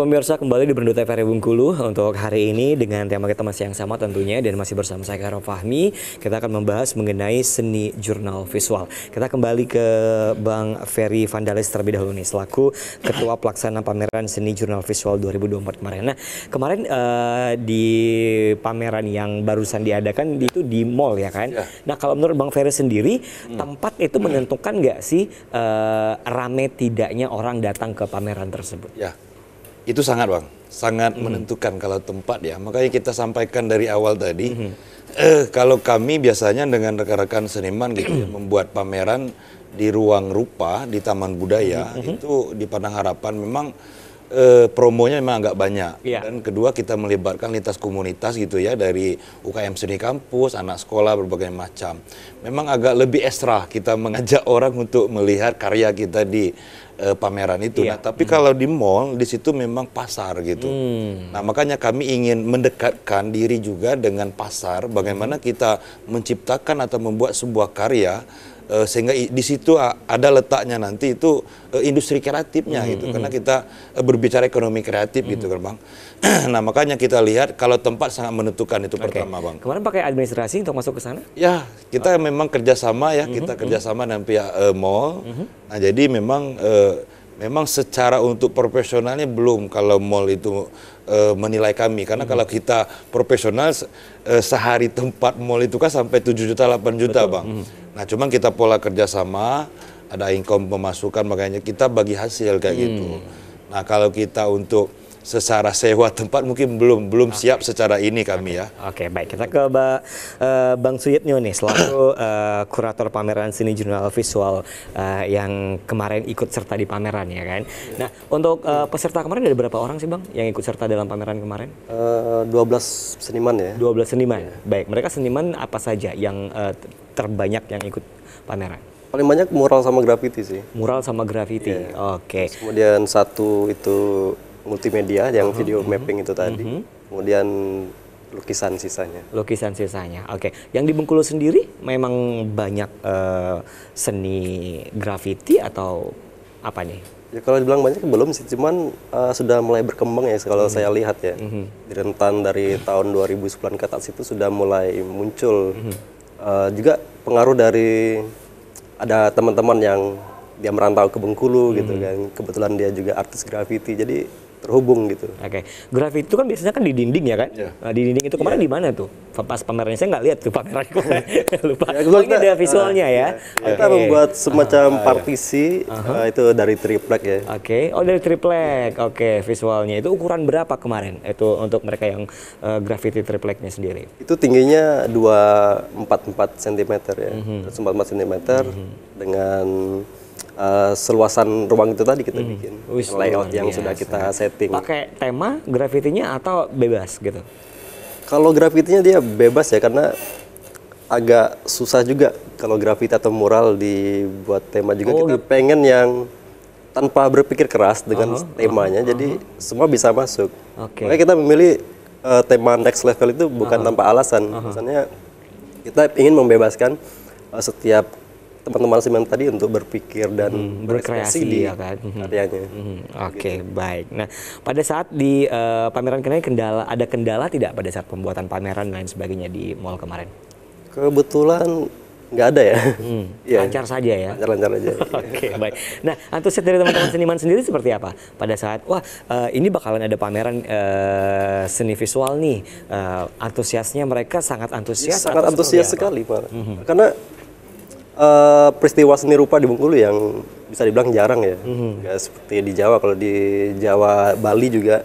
pemirsa kembali di Berendut TVRI Bungkulu untuk hari ini dengan tema kita masih yang sama tentunya dan masih bersama saya Karo Fahmi. Kita akan membahas mengenai seni jurnal visual. Kita kembali ke Bang Ferry Vandalis terlebih dahulu nih selaku Ketua Pelaksana Pameran Seni Jurnal Visual 2024 kemarin. Nah kemarin uh, di pameran yang barusan diadakan itu di mall ya kan. Iya. Nah kalau menurut Bang Ferry sendiri hmm. tempat itu menentukan nggak sih uh, rame tidaknya orang datang ke pameran tersebut? Ya itu sangat bang, sangat mm menentukan kalau tempat ya. Makanya kita sampaikan dari awal tadi, mm eh, kalau kami biasanya dengan rekan-rekan seniman gitu ya, membuat pameran di ruang rupa di Taman Budaya mm itu di Padang Harapan memang eh, promonya memang agak banyak. Yeah. Dan kedua kita melibatkan lintas komunitas gitu ya dari UKM seni kampus, anak sekolah berbagai macam. Memang agak lebih ekstra kita mengajak orang untuk melihat karya kita di uh, pameran itu. Yeah. Nah, tapi hmm. kalau di mall di situ memang pasar gitu. Hmm. Nah, makanya kami ingin mendekatkan diri juga dengan pasar bagaimana hmm. kita menciptakan atau membuat sebuah karya eh, sehingga di situ ada letaknya nanti itu eh, industri kreatifnya mm -hmm. gitu hmm, karena hmm. kita berbicara ekonomi kreatif mm gitu kan hmm. bang nah makanya kita lihat kalau tempat sangat menentukan itu okay. pertama bang kemarin pakai administrasi untuk masuk ke sana ya kita oh. memang kerjasama ya mm -hmm. kita kerjasama dengan pihak uh, mall mm -hmm. Nah jadi memang eh, memang secara untuk profesionalnya belum kalau mall itu eh, menilai kami karena hmm. kalau kita profesional eh, sehari tempat mall itu kan sampai 7 juta 8 juta Betul. bang. Hmm. Nah cuma kita pola kerjasama ada income pemasukan makanya kita bagi hasil kayak gitu. hmm. gitu. Nah kalau kita untuk secara sewa tempat mungkin belum belum okay. siap secara ini kami okay. ya. Oke, okay, baik. Kita ke ba, uh, Bang Suyitnyo nih selaku uh, kurator pameran seni jurnal visual uh, yang kemarin ikut serta di pameran ya kan. Nah, untuk uh, peserta kemarin ada berapa orang sih Bang yang ikut serta dalam pameran kemarin? Uh, 12 seniman ya. 12 seniman. Yeah. Baik, mereka seniman apa saja yang uh, terbanyak yang ikut pameran? Paling banyak mural sama graffiti sih. Mural sama graffiti. Yeah. Oke. Okay. kemudian satu itu multimedia yang uh -huh. video uh-huh. mapping itu tadi. Uh -huh. Kemudian lukisan sisanya. Lukisan sisanya. Oke. Okay. Yang di Bengkulu sendiri memang banyak uh, seni graffiti atau apa nih? Ya kalau dibilang banyak belum sih, cuman uh, sudah mulai berkembang ya kalau -hmm. saya lihat ya. -hmm. Di rentan dari hmm. tahun 2010 ke atas itu sudah mulai muncul. -hmm. uh, juga pengaruh dari ada teman-teman yang dia merantau ke Bengkulu gitu -hmm. gitu kan. Kebetulan dia juga artis graffiti. Jadi terhubung gitu. Oke. Okay. grafit itu kan biasanya kan di dinding ya kan? Yeah. Nah, di dinding itu kemarin iya. yeah. di mana tuh? Pas pamerannya saya nggak lihat tuh pameran lupa. Ya, oh, ini ada visualnya uh, ya. Iya, iya. Okay. Kita membuat semacam uh, partisi uh -huh. uh, itu dari triplek ya. Oke. Okay. Oh dari triplek. Oke, okay. visualnya itu ukuran berapa kemarin? Itu untuk mereka yang uh, grafiti tripleknya sendiri. Itu tingginya 244 cm ya. Mm -hmm. 244 cm mm -hmm. dengan uh, seluasan ruang itu tadi kita hmm. bikin Wish, layout yang biasa. sudah kita setting. Pakai tema grafitinya atau bebas gitu? Kalau grafitinya dia bebas ya karena agak susah juga kalau grafit atau mural dibuat tema juga oh, kita gitu. pengen yang tanpa berpikir keras dengan uh -huh, temanya uh -huh, jadi uh-huh. semua bisa masuk. Okay. kita memilih uh, tema next level itu bukan uh -huh. tanpa alasan. Uh -huh. Misalnya kita ingin membebaskan eh, setiap teman-teman semen tadi untuk berpikir dan hmm, berkreasi di ya kan hmm. karyanya. Hmm, Oke, okay, gitu. baik. Nah, pada saat di uh, pameran kemarin kendala ada kendala tidak pada saat pembuatan pameran dan lain sebagainya di mall kemarin? Kebetulan nggak ada ya. Hmm, yeah. Lancar saja ya. Lancar-lancar aja. Oke, okay, baik. Nah, antusias dari teman-teman seniman sendiri seperti apa pada saat wah uh, ini bakalan ada pameran uh, seni visual nih. Uh, antusiasnya mereka sangat antusias. Iya, sangat antusias sekali, Pak. -hmm. Karena uh, peristiwa seni rupa di Bengkulu yang bisa dibilang jarang ya. Mm-hmm. seperti di Jawa. Kalau di Jawa Bali juga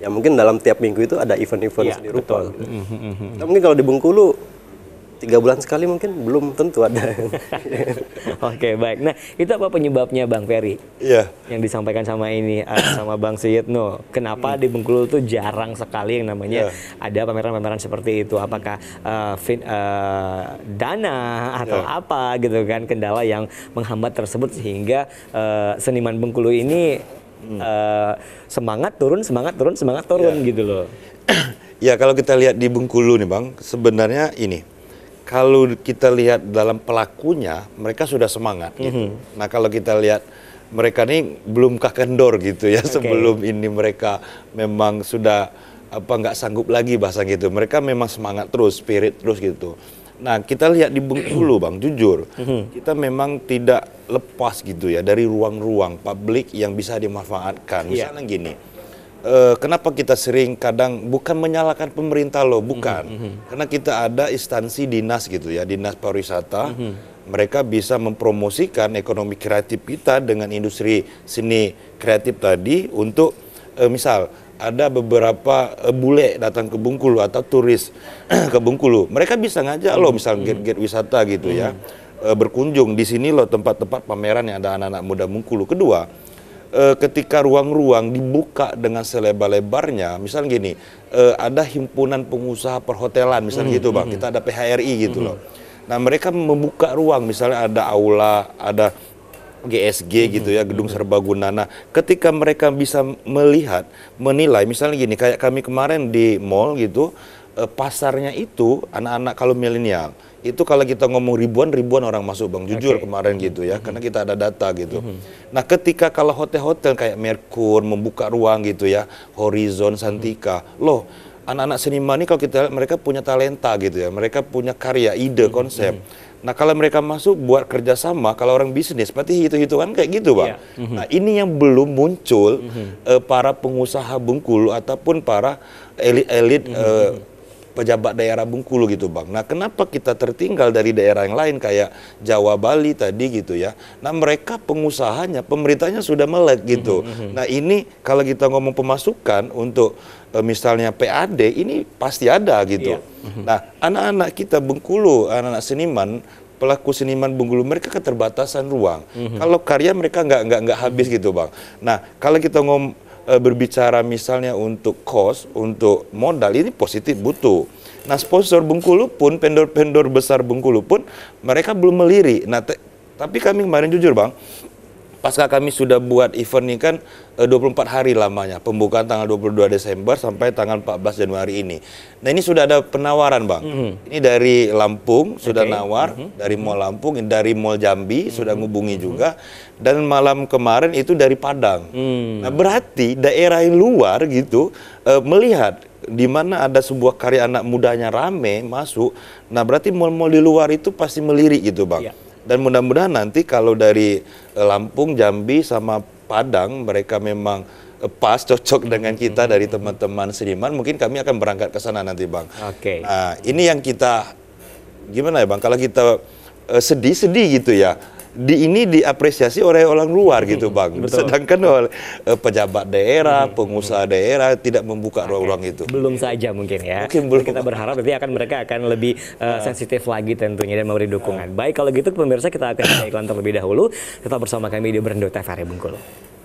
ya mungkin dalam tiap minggu itu ada event-event yeah, seni betul. rupa. Gitu. Mm-hmm. Nah, mungkin kalau di Bengkulu tiga bulan sekali mungkin belum tentu ada. Oke baik. Nah itu apa penyebabnya Bang Ferry? Iya. Yeah. Yang disampaikan sama ini ah, sama Bang Syedno. Kenapa hmm. di Bengkulu tuh jarang sekali yang namanya yeah. ada pameran-pameran seperti itu? Apakah uh, fin, uh, dana atau yeah. apa gitu kan kendala yang menghambat tersebut sehingga uh, seniman Bengkulu ini uh, semangat turun, semangat turun, semangat turun yeah. gitu loh. ya kalau kita lihat di Bengkulu nih bang, sebenarnya ini kalau kita lihat dalam pelakunya mereka sudah semangat. Mm -hmm. Gitu. Mhm. Nah kalau kita lihat mereka ini belum kakendor gitu ya okay. sebelum ini mereka memang sudah apa nggak sanggup lagi bahasa gitu. Mereka memang semangat terus, spirit terus gitu. Nah kita lihat di Bengkulu bang, jujur mm -hmm. kita memang tidak lepas gitu ya dari ruang-ruang publik yang bisa dimanfaatkan. Iya. Misalnya yeah. gini uh, kenapa kita sering kadang bukan menyalahkan pemerintah loh, bukan. Mm -hmm. Karena kita ada instansi dinas gitu ya, dinas pariwisata. Mm -hmm. Mereka bisa mempromosikan ekonomi kreatif kita dengan industri seni kreatif tadi untuk uh, misal ada beberapa uh, bule datang ke Bungkulu atau turis ke Bungkulu, Mereka bisa ngajak loh mhm, misal mm -hmm. get-get wisata gitu mm -hmm. ya. Mhm. berkunjung di sini loh tempat-tempat pameran yang ada anak-anak muda Bengkulu. Kedua, e, ketika ruang-ruang dibuka dengan selebar-lebarnya, misalnya gini, e, ada himpunan pengusaha perhotelan, misalnya mm, gitu bang, hmm. kita ada PHRI gitu mm, loh. Nah mereka membuka ruang, misalnya ada aula, ada GSG -hmm. gitu hmm, ya, hmm, gedung serbaguna. Nah, ketika mereka bisa melihat, menilai, misalnya gini, kayak kami kemarin di mall gitu, Eh, pasarnya itu anak-anak kalau milenial itu kalau kita ngomong ribuan-ribuan orang masuk bang jujur okay. kemarin gitu ya mm -hmm. karena kita ada data gitu. Mm -hmm. Nah ketika kalau hotel-hotel kayak Merkur membuka ruang gitu ya Horizon mm-hmm. Santika mm -hmm. loh anak-anak seniman ini kalau kita mereka punya talenta gitu ya mereka punya karya ide mm-hmm. konsep. Mm -hmm. Nah kalau mereka masuk buat kerjasama, kalau orang bisnis, berarti hitung-hitungan kayak gitu, bang. Yeah. Mm-hmm. Nah ini yang belum muncul mm-hmm. uh, para pengusaha Bengkulu ataupun para elit-elit mm-hmm. uh, pejabat daerah Bengkulu gitu Bang. Nah, kenapa kita tertinggal dari daerah yang lain kayak Jawa Bali tadi gitu ya. Nah, mereka pengusahanya, pemerintahnya sudah melek gitu. Mhm, mhm. Nah, ini kalau kita ngomong pemasukan untuk e, misalnya PAD ini pasti ada gitu. Iya. Mhm. Nah, anak-anak kita Bengkulu, anak-anak seniman pelaku seniman Bengkulu mereka keterbatasan ruang. Kalau karya mereka nggak nggak nggak habis gitu bang. Nah kalau kita ngomong Eh, berbicara misalnya untuk cost, untuk modal ini positif butuh. Nah sponsor Bengkulu pun, vendor-vendor besar Bengkulu pun mereka belum melirik. Nah tapi kami kemarin jujur bang, pasca kami sudah buat event ini kan 24 eh, hari lamanya, pembukaan tanggal 22 Desember sampai tanggal 14 Januari ini. Nah ini sudah ada penawaran bang, mm -hmm. ini dari Lampung sudah okay. nawar, mm -hmm. dari Mall Lampung, dari Mall Jambi mm -hmm. sudah ngubungi mhm. juga, dan malam kemarin itu dari Padang. Mm Nah berarti daerah yang luar gitu uh, melihat di mana ada sebuah karya anak mudanya rame masuk, nah berarti mall-mall di luar itu pasti melirik gitu bang. Yeah. Dan mudah-mudahan nanti kalau dari eh, Lampung, Jambi sama Padang mereka memang eh, pas cocok dengan kita dari teman-teman seniman mungkin kami akan berangkat ke sana nanti bang. Oke. Okay. Nah ini yang kita gimana ya bang kalau kita eh, sedih-sedih uh, gitu ya di ini diapresiasi oleh orang luar gitu hmm, bang. Betul. Sedangkan oleh uh, pejabat daerah, hmm. pengusaha daerah tidak membuka ruang-ruang itu. Belum saja mungkin ya. Mungkin belum. Kita berharap nanti akan mereka akan lebih uh, sensitif lagi tentunya dan memberi dukungan. Ah. Baik kalau gitu pemirsa kita akan iklan terlebih dahulu. Tetap bersama kami di Berendo TVRI ya, Bengkulu.